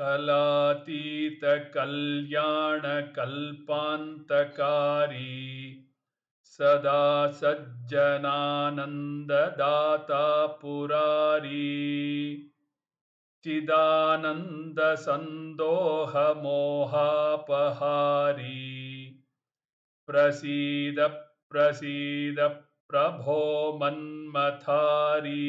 कलातीतकल्याणकल्पान्तकारी सदा सज्जनानन्ददाता पुरारी चिदानन्दसन्दोहमोहापहारी प्रसीदप्रसीदप्रभो मन्मथारी